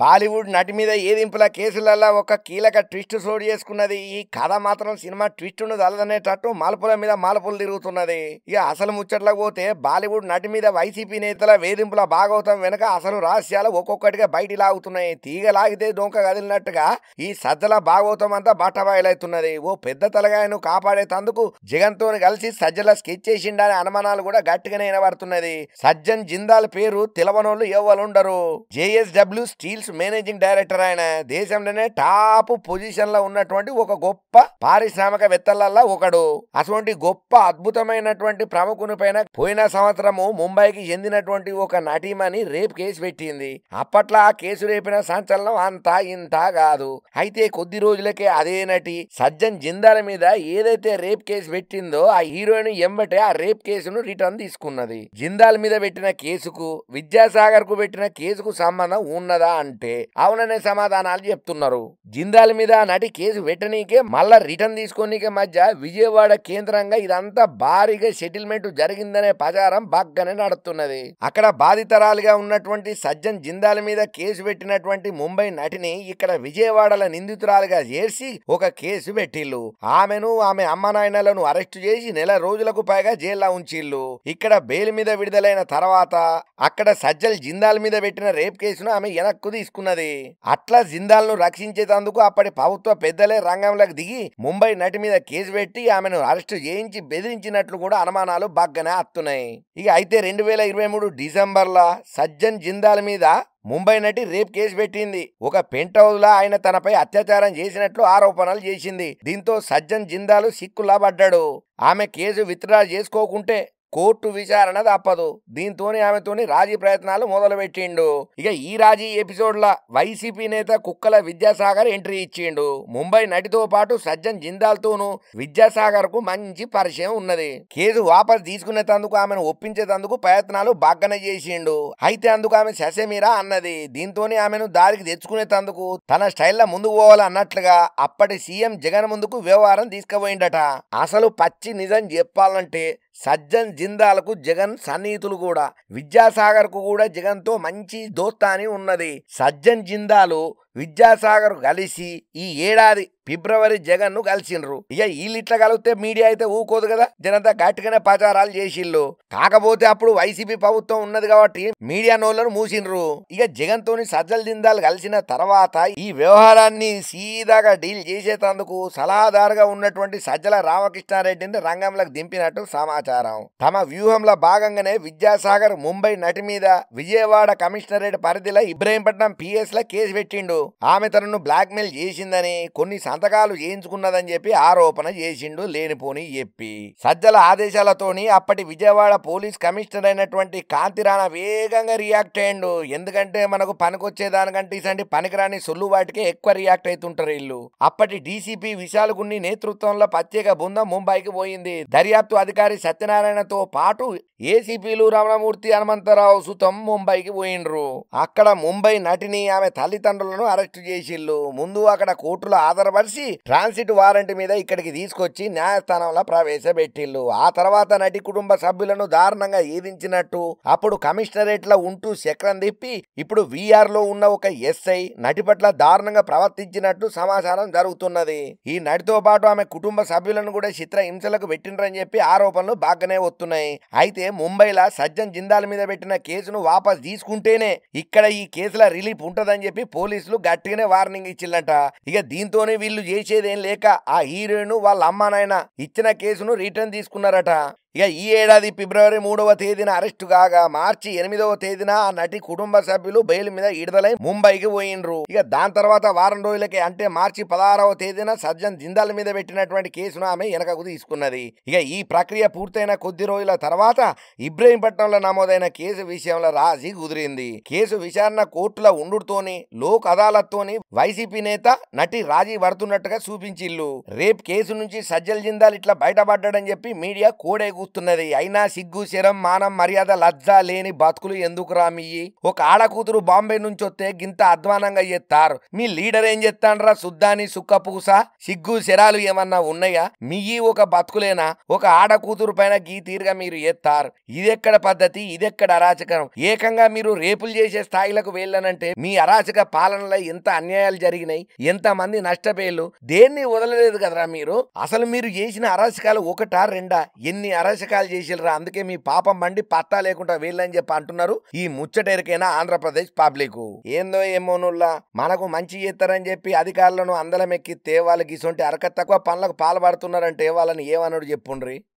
బాలీవుడ్ నటి మీద ఏదింపుల కేసులల్లా ఒక కీలక ట్విస్ట్ సోడి చేసుకున్నది ఈ కథ మాత్రం సినిమా ట్విస్ట్ను తలదనేటట్టు మాల్పుల మీద మాల్పులు తిరుగుతున్నది ఇక అసలు ముచ్చట్లకు పోతే బాలీవుడ్ నటి మీద వైసీపీ నేతల వేధింపుల భాగవతం వెనక అసలు రహస్యాలు ఒక్కొక్కటిగా బయటి లాగుతున్నాయి తీగ లాగితే డొంక కదిలినట్టుగా ఈ సజ్జల భాగవతం అంతా బట్టబయలవుతున్నది ఓ పెద్ద తలగాయను కాపాడేటందుకు జగన్తో కలిసి సజ్జల స్కెచ్ చేసిండనే అనుమానాలు కూడా గట్టిగానే వినబడుతున్నది సజ్జన్ జిందాల్ పేరు తెలవనోళ్ళు ఎవ్వలుండరు JSW steel mills managing director ఆయన దేశంలోనే టాప్ పొజిషన్ లో ఉన్నటువంటి ఒక గొప్ప పారిశ్రామికవేత్తలల్లా ఒకడు అటువంటి గొప్ప అద్భుతమైనటువంటి ప్రముఖుని పైన పోయిన సంవత్సరము ముంబైకి చెందినటువంటి ఒక నటీమని రేప్ కేసు పెట్టింది అప్పట్లో ఆ కేసు రేపిన సంచలనం అంత ఇంత కాదు అయితే కొద్ది రోజులకే అదే నటి సజ్జన్ జిందాల మీద ఏదైతే రేప్ కేసు పెట్టిందో ఆ హీరోయిన్ ఎంబటే ఆ రేప్ కేసును రిటర్న్ తీసుకున్నది జిందాల్ మీద పెట్టిన కేసుకు విద్యాసాగర్ కు పెట్టిన కేసుకు సంబంధం ఉన్నదా అంటే అంటే అవుననే సమాధానాలు చెప్తున్నారు జిందాల్ మీద నటి కేసు పెట్టనీకే మళ్ళా రిటర్న్ తీసుకోనీకే మధ్య విజయవాడ కేంద్రంగా ఇదంతా భారీగా సెటిల్మెంట్ జరిగిందనే ప్రచారం బాగానే నడుతున్నది అక్కడ బాధితరాలుగా ఉన్నటువంటి సజ్జన్ జిందాల్ మీద కేసు పెట్టినటువంటి ముంబై నటిని ఇక్కడ విజయవాడల నిందితురాలుగా చేసి ఒక కేసు పెట్టిల్లు ఆమెను ఆమె అమ్మ నాయనలను అరెస్టు చేసి నెల రోజులకు పైగా జైల్లో ఉంచిల్లు ఇక్కడ బెయిల్ మీద విడుదలైన తర్వాత అక్కడ సజ్జల్ జిందాల్ మీద పెట్టిన రేప్ కేసును ఆమె వెనక్కుది తీసుకున్నది అట్లా జిందాలను రక్షించేటందుకు అప్పటి ప్రభుత్వ పెద్దలే రంగంలోకి దిగి ముంబై నటి మీద కేసు పెట్టి ఆమెను అరెస్టు చేయించి బెదిరించినట్లు కూడా అనుమానాలు బాగానే అత్తున్నాయి ఇక అయితే రెండు వేల ఇరవై మూడు డిసెంబర్లో సజ్జన్ జిందాల్ మీద ముంబై నటి రేప్ కేసు పెట్టింది ఒక పెంట్ హౌస్ లో ఆయన తనపై అత్యాచారం చేసినట్లు ఆరోపణలు చేసింది దీంతో సజ్జన్ జిందాలు సిక్కులా పడ్డాడు ఆమె కేసు విత్డ్రా చేసుకోకుంటే కోర్టు విచారణ తప్పదు దీంతోనే ఆమెతోని రాజీ ప్రయత్నాలు మొదలుపెట్టిండు ఇక ఈ రాజీ ఎపిసోడ్లో వైసీపీ నేత కుక్కల విద్యాసాగర్ ఎంట్రీ ఇచ్చిండు ముంబై నటితో పాటు సజ్జన్ జిందాల్తోనూ విద్యాసాగర్ కు మంచి పరిచయం ఉన్నది కేసు వాపసు తందుకు ఆమెను ఒప్పించేటందుకు ప్రయత్నాలు బాగ్గన చేసిండు అయితే అందుకు ఆమె శశమీరా అన్నది దీంతోనే ఆమెను దారికి తెచ్చుకునేటందుకు తన స్టైల్లో ముందుకు పోవాలన్నట్లుగా అప్పటి సీఎం జగన్ ముందుకు వ్యవహారం తీసుకుపోయిండట అసలు పచ్చి నిజం చెప్పాలంటే సజ్జన్ జిందాలకు జగన్ సన్నిహితులు కూడా విద్యాసాగర్కు కూడా జగన్తో మంచి దోస్తాని ఉన్నది సజ్జన్ జిందాలు విద్యాసాగర్ కలిసి ఈ ఏడాది ఫిబ్రవరి జగన్ ను కలిసిండ్రు ఇక వీళ్ళిట్లా కలిగితే మీడియా అయితే ఊకోదు కదా జనంతా గట్టిగానే ప్రచారాలు చేసిండ్రు కాకపోతే అప్పుడు వైసీపీ ప్రభుత్వం ఉన్నది కాబట్టి మీడియా నోళ్లను మూసిండ్రు ఇక జగన్ తోని సజ్జల దిందాలు కలిసిన తర్వాత ఈ వ్యవహారాన్ని సీదాగా డీల్ చేసేటందుకు సలహాదారుగా ఉన్నటువంటి సజ్జల రామకృష్ణారెడ్డిని రంగంలోకి దింపినట్టు సమాచారం తమ వ్యూహంలో భాగంగానే విద్యాసాగర్ ముంబై నటి మీద విజయవాడ కమిషనరేట్ పరిధిలో ఇబ్రహీంపట్నం పిఎస్ లా కేసు పెట్టిండు ఆమె తనను బ్లాక్మెయిల్ చేసిందని కొన్ని సంతకాలు చేయించుకున్నదని చెప్పి ఆరోపణ చేసిండు లేనిపోని చెప్పి సజ్జల ఆదేశాలతోని అప్పటి విజయవాడ పోలీస్ కమిషనర్ అయినటువంటి కాంతిరాణ వేగంగా రియాక్ట్ అయ్యిండు ఎందుకంటే మనకు పనికొచ్చేదానికంటే ఇసండి పనికిరాని సొల్లు వాటికే ఎక్కువ రియాక్ట్ అవుతుంటారు వీళ్ళు అప్పటి డీసీపీ విశాల్ గున్ని నేతృత్వంలో ప్రత్యేక బృందం ముంబైకి పోయింది దర్యాప్తు అధికారి సత్యనారాయణతో పాటు ఏసీపీలు రమణమూర్తి హనుమంతరావు సుతం ముంబైకి పోయిండ్రు అక్కడ ముంబై నటిని ఆమె తల్లిదండ్రులను అరెస్టు చేసిల్లు ముందు అక్కడ కోర్టులో ఆధారపరిచి ట్రాన్సిట్ వారెంట్ మీద ఇక్కడికి తీసుకొచ్చి న్యాయస్థానంలో ప్రవేశపెట్టిల్లు ఆ తర్వాత నటి కుటుంబ సభ్యులను దారుణంగా ఏదించినట్టు అప్పుడు లో ఉంటూ చక్రం తిప్పి ఇప్పుడు లో ఉన్న ఒక ఎస్ఐ నటి పట్ల దారుణంగా ప్రవర్తించినట్టు సమాచారం జరుగుతున్నది ఈ నటితో పాటు ఆమె కుటుంబ సభ్యులను కూడా చిత్ర హింసలకు పెట్టినరని చెప్పి ఆరోపణలు బాగానే వస్తున్నాయి అయితే ముంబైలో సజ్జన్ జిందాల్ మీద పెట్టిన కేసును వాపస్ తీసుకుంటేనే ఇక్కడ ఈ కేసుల రిలీఫ్ ఉంటదని చెప్పి పోలీసులు గట్టిగానే వార్నింగ్ ఇచ్చిందట ఇక దీంతోనే వీళ్ళు చేసేదేం లేక ఆ హీరోయిన్ వాళ్ళ అమ్మ నాయన ఇచ్చిన కేసును రిటర్న్ తీసుకున్నారట ఇక ఈ ఏడాది ఫిబ్రవరి మూడవ తేదీన అరెస్టు కాగా మార్చి ఎనిమిదవ తేదీన ఆ నటి కుటుంబ సభ్యులు బయలు మీద విడుదలై ముంబైకి పోయినరు ఇక దాని తర్వాత వారం రోజులకి అంటే మార్చి పదహారవ తేదీన సజ్జన్ జిందాల్ మీద పెట్టినటువంటి కేసును ఆమె వెనకకు తీసుకున్నది ఇక ఈ ప్రక్రియ పూర్తయిన కొద్ది రోజుల తర్వాత ఇబ్రహీంపట్నంలో నమోదైన కేసు విషయంలో రాజీ కుదిరింది కేసు విచారణ కోర్టుల ఉండుతోని లోక్ అదాలత్తోని వైసీపీ నేత నటి రాజీ పడుతున్నట్టుగా చూపించిల్లు రేపు కేసు నుంచి సజ్జల్ జిందాల్ ఇట్లా బయటపడ్డాడని చెప్పి మీడియా కోడేకు కూస్తున్నది అయినా సిగ్గు శరం మానం మర్యాద లజ్జ లేని బతుకులు ఎందుకు రామియ్యి ఒక ఆడకూతురు బాంబే నుంచి వస్తే గింత అధ్వానంగా చేస్తారు మీ లీడర్ ఏం చేస్తాండ్రా శుద్ధాని సుక్కపూస సిగ్గు శరాలు ఏమన్నా ఉన్నాయా మీ ఒక బతుకులేనా ఒక ఆడకూతురు పైన గీ తీరుగా మీరు ఎత్తారు ఇదెక్కడ పద్ధతి ఇదెక్కడ అరాచకరం ఏకంగా మీరు రేపులు చేసే స్థాయిలకు వెళ్ళానంటే మీ అరాచక పాలనలో ఎంత అన్యాయాలు జరిగినాయి ఎంత మంది నష్టపేళ్ళు దేన్ని వదలలేదు కదరా మీరు అసలు మీరు చేసిన అరాచకాలు ఒకటా రెండా ఎన్ని అరా ప్రదర్శకాలు చేసిరా అందుకే మీ పాపం మండి పట్టా లేకుండా వీళ్ళని చెప్పి అంటున్నారు ఈ ముచ్చటేరికైనా ఆంధ్రప్రదేశ్ పబ్లిక్ ఏందో ఏమోనుల్లా మనకు మంచి చేస్తారని చెప్పి అధికారులను అందలం ఎక్కితే వాళ్ళకి ఇసొంటి అరక తక్కువ పనులకు పాల్పడుతున్నారంటే వాళ్ళని ఏమన్నాడు చెప్పుండ్రి